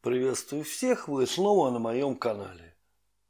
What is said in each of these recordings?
Приветствую всех, вы снова на моем канале.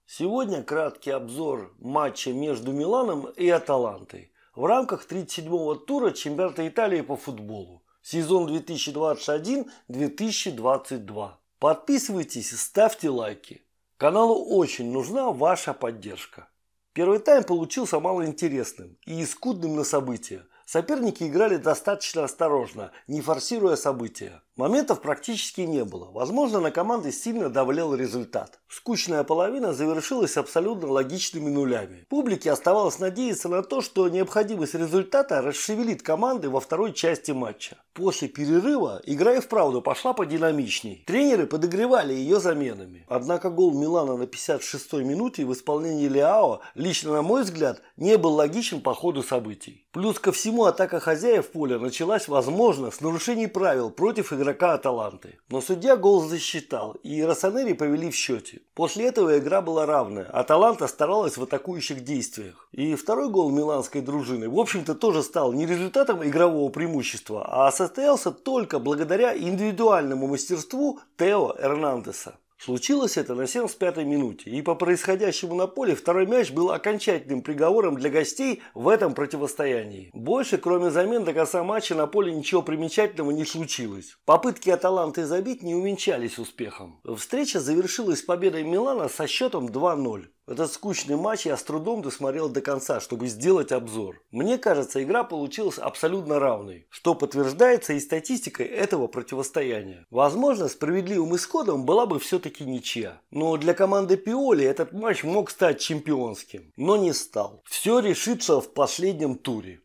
Сегодня краткий обзор матча между Миланом и Аталантой в рамках 37-го тура чемпионата Италии по футболу. Сезон 2021-2022. Подписывайтесь и ставьте лайки. Каналу очень нужна ваша поддержка. Первый тайм получился малоинтересным и искудным на события. Соперники играли достаточно осторожно, не форсируя события. Моментов практически не было. Возможно, на команды сильно давлял результат. Скучная половина завершилась абсолютно логичными нулями. Публике оставалось надеяться на то, что необходимость результата расшевелит команды во второй части матча. После перерыва игра и вправду пошла подинамичней. Тренеры подогревали ее заменами. Однако гол Милана на 56-й минуте в исполнении Лиао, лично на мой взгляд, не был логичен по ходу событий. Плюс ко всему атака хозяев поля началась, возможно, с нарушений правил против игроков игрока Аталанты. Но судья гол засчитал, и Росонери повели в счете. После этого игра была равная. А Аталанта старалась в атакующих действиях. И второй гол миланской дружины, в общем-то, тоже стал не результатом игрового преимущества, а состоялся только благодаря индивидуальному мастерству Тео Эрнандеса. Случилось это на 75-й минуте, и по происходящему на поле второй мяч был окончательным приговором для гостей в этом противостоянии. Больше, кроме замен до конца матча, на поле ничего примечательного не случилось. Попытки Аталанты забить не увенчались успехом. Встреча завершилась победой Милана со счетом 2-0. Этот скучный матч я с трудом досмотрел до конца, чтобы сделать обзор. Мне кажется, игра получилась абсолютно равной, что подтверждается и статистикой этого противостояния. Возможно, справедливым исходом была бы все-таки ничья. Но для команды Пиоли этот матч мог стать чемпионским, но не стал. Все решится в последнем туре.